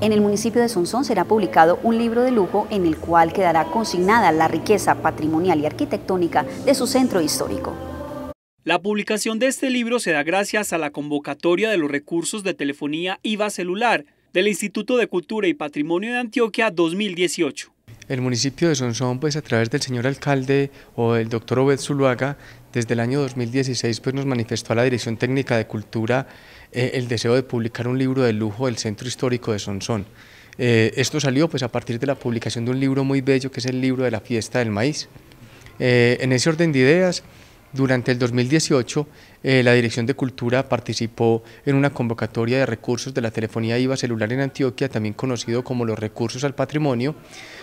en el municipio de Sonsón será publicado un libro de lujo en el cual quedará consignada la riqueza patrimonial y arquitectónica de su centro histórico. La publicación de este libro se da gracias a la convocatoria de los recursos de telefonía IVA celular del Instituto de Cultura y Patrimonio de Antioquia 2018. El municipio de Sonsón, pues a través del señor alcalde o el doctor Obed Zuluaga, desde el año 2016 pues nos manifestó a la Dirección Técnica de Cultura eh, el deseo de publicar un libro de lujo del Centro Histórico de Sonsón. Eh, esto salió pues a partir de la publicación de un libro muy bello que es el libro de la fiesta del maíz. Eh, en ese orden de ideas, durante el 2018, eh, la Dirección de Cultura participó en una convocatoria de recursos de la telefonía IVA celular en Antioquia, también conocido como los recursos al patrimonio,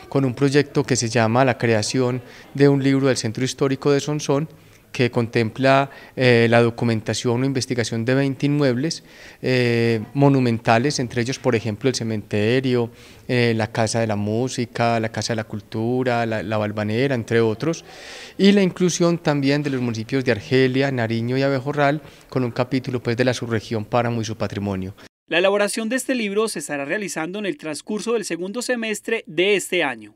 con un proyecto que se llama la creación de un libro del Centro Histórico de Sonsón, que contempla eh, la documentación o investigación de 20 inmuebles eh, monumentales, entre ellos, por ejemplo, el cementerio, eh, la Casa de la Música, la Casa de la Cultura, la, la, Balvanera, entre otros, y la inclusión también de los municipios de Argelia, Nariño y Abejorral, con un capítulo pues, de la subregión Páramo y su patrimonio. La elaboración de este libro se estará realizando en el transcurso del segundo semestre de este año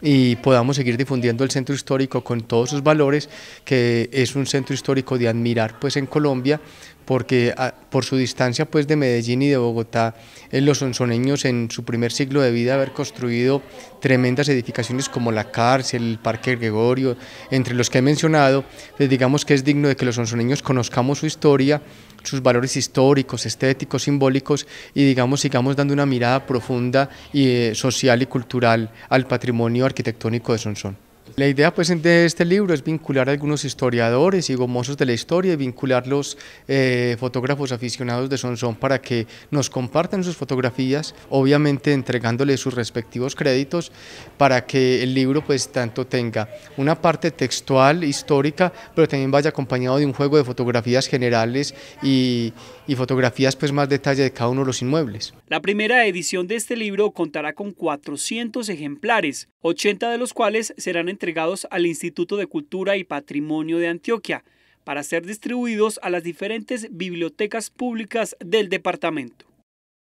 y podamos seguir difundiendo el centro histórico con todos sus valores, que es un centro histórico de admirar pues en Colombia, porque ah, por su distancia pues de Medellín y de Bogotá, eh, los sonsoneños en su primer siglo de vida haber construido tremendas edificaciones como la cárcel, el Parque Gregorio, entre los que he mencionado, pues, digamos que es digno de que los sonsoneños conozcamos su historia, sus valores históricos, estéticos, simbólicos y digamos sigamos dando una mirada profunda y eh, social y cultural al patrimonio patrimonio arquitectónico de Sonsón. La idea pues, de este libro es vincular a algunos historiadores y gomosos de la historia y vincular los eh, fotógrafos aficionados de Sonsón para que nos compartan sus fotografías, obviamente entregándoles sus respectivos créditos para que el libro pues tanto tenga una parte textual, histórica, pero también vaya acompañado de un juego de fotografías generales y, fotografías pues más detalle de cada uno de los inmuebles. La primera edición de este libro contará con 400 ejemplares 80 de los cuales serán entregados al Instituto de Cultura y Patrimonio de Antioquia para ser distribuidos a las diferentes bibliotecas públicas del departamento.